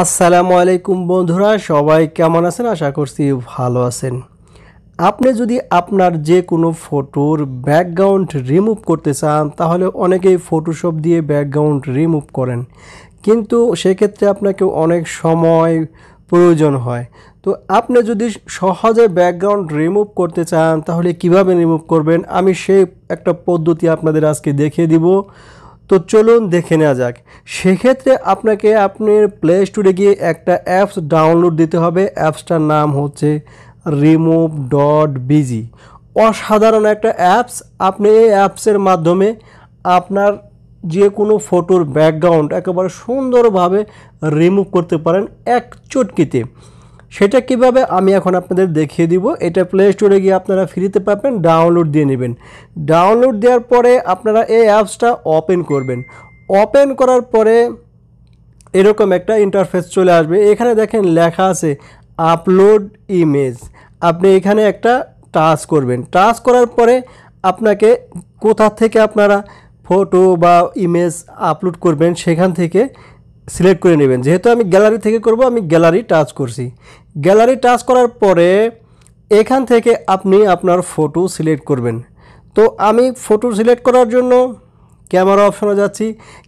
আসসালামু আলাইকুম বন্ধুরা সবাই কেমন আছেন আশা করছি ভালো আছেন আপনি যদি আপনার যে কোনো ফটোর ব্যাকগ্রাউন্ড রিমুভ করতে চান তাহলে অনেকেই ফটোশপ দিয়ে ব্যাকগ্রাউন্ড রিমুভ করেন কিন্তু সেক্ষেত্রে আপনাকে অনেক সময় প্রয়োজন হয় তো আপনি যদি সহজে ব্যাকগ্রাউন্ড রিমুভ করতে চান তাহলে কিভাবে রিমুভ করবেন আমি সেই একটা পদ্ধতি আপনাদের আজকে দেখিয়ে দিব তো চলুন দেখে নেওয়া যাক সেক্ষেত্রে আপনাকে আপনার প্লে স্টোরে গিয়ে একটা অ্যাপস ডাউনলোড দিতে হবে অ্যাপসটার নাম হচ্ছে রিমুভ ডট বিজি অসাধারণ একটা অ্যাপস আপনি এই অ্যাপসের মাধ্যমে আপনার যে কোনো ফটোর ব্যাকগ্রাউন্ড একেবারে সুন্দরভাবে রিমুভ করতে পারেন এক চটকিতে সেটা কিভাবে আমি এখন আপনাদের দেখিয়ে দিব এটা প্লে স্টোরে গিয়ে আপনারা ফ্রিতে পাবেন ডাউনলোড দিয়ে নেবেন ডাউনলোড দেওয়ার পরে আপনারা এই অ্যাপসটা ওপেন করবেন ওপেন করার পরে এরকম একটা ইন্টারফেস চলে আসবে এখানে দেখেন লেখা আছে আপলোড ইমেজ আপনি এখানে একটা টাচ করবেন টাচ করার পরে আপনাকে কোথা থেকে আপনারা ফটো বা ইমেজ আপলোড করবেন সেখান থেকে সিলেক্ট করে নেবেন যেহেতু আমি গ্যালারি থেকে করব আমি গ্যালারি টাচ করছি গ্যালারি টাচ করার পরে এখান থেকে আপনি আপনার ফটো সিলেক্ট করবেন তো আমি ফটো সিলেক্ট করার জন্য ক্যামেরা অপশনে যাচ্ছি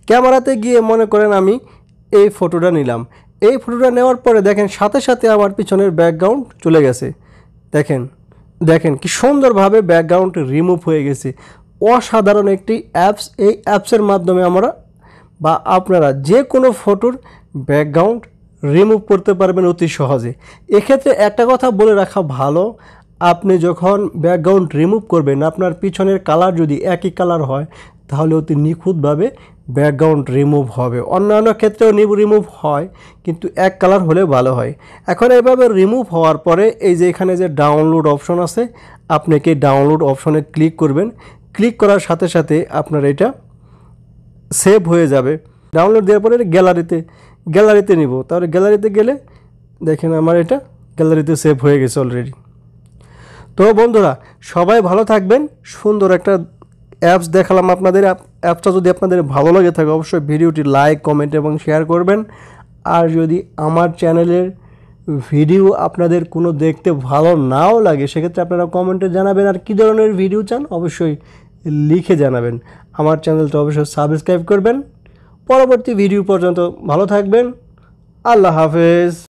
ক্যামেরাতে গিয়ে মনে করেন আমি এই ফটোটা নিলাম এই ফটোটা নেওয়ার পরে দেখেন সাথে সাথে আমার পিছনের ব্যাকগ্রাউন্ড চলে গেছে দেখেন দেখেন কি সুন্দরভাবে ব্যাকগ্রাউন্ড রিমুভ হয়ে গেছে অসাধারণ একটি অ্যাপস এই অ্যাপসের মাধ্যমে আমরা বা আপনারা যে কোনো ফটোর ব্যাকগ্রাউন্ড রিমুভ করতে পারবেন অতি সহজে এক্ষেত্রে একটা কথা বলে রাখা ভালো আপনি যখন ব্যাকগ্রাউন্ড রিমুভ করবেন আপনার পিছনের কালার যদি একই কালার হয় তাহলে অতি নিখুঁতভাবে ব্যাকগ্রাউন্ড রিমুভ হবে অন্যান্য ক্ষেত্রেও রিমুভ হয় কিন্তু এক কালার হলে ভালো হয় এখন এভাবে রিমুভ হওয়ার পরে এই যে এখানে যে ডাউনলোড অপশন আছে আপনাকে ডাউনলোড অপশনে ক্লিক করবেন ক্লিক করার সাথে সাথে আপনার এটা সেভ হয়ে যাবে ডাউনলোড দেওয়ার পরে গ্যালারিতে গ্যালারিতে নিব তাহলে গ্যালারিতে গেলে দেখেন আমার এটা গ্যালারিতে সেভ হয়ে গেছে অলরেডি তো বন্ধুরা সবাই ভালো থাকবেন সুন্দর একটা অ্যাপস দেখালাম আপনাদের অ্যাপটা যদি আপনাদের ভালো লাগে থাকে অবশ্যই ভিডিওটি লাইক কমেন্ট এবং শেয়ার করবেন আর যদি আমার চ্যানেলের ভিডিও আপনাদের কোনো দেখতে ভালো নাও লাগে সেক্ষেত্রে আপনারা কমেন্টে জানাবেন আর কী ধরনের ভিডিও চান অবশ্যই লিখে জানাবেন আমার চ্যানেলটা অবশ্যই সাবস্ক্রাইব করবেন পরবর্তী ভিডিও পর্যন্ত ভালো থাকবেন আল্লাহ হাফেজ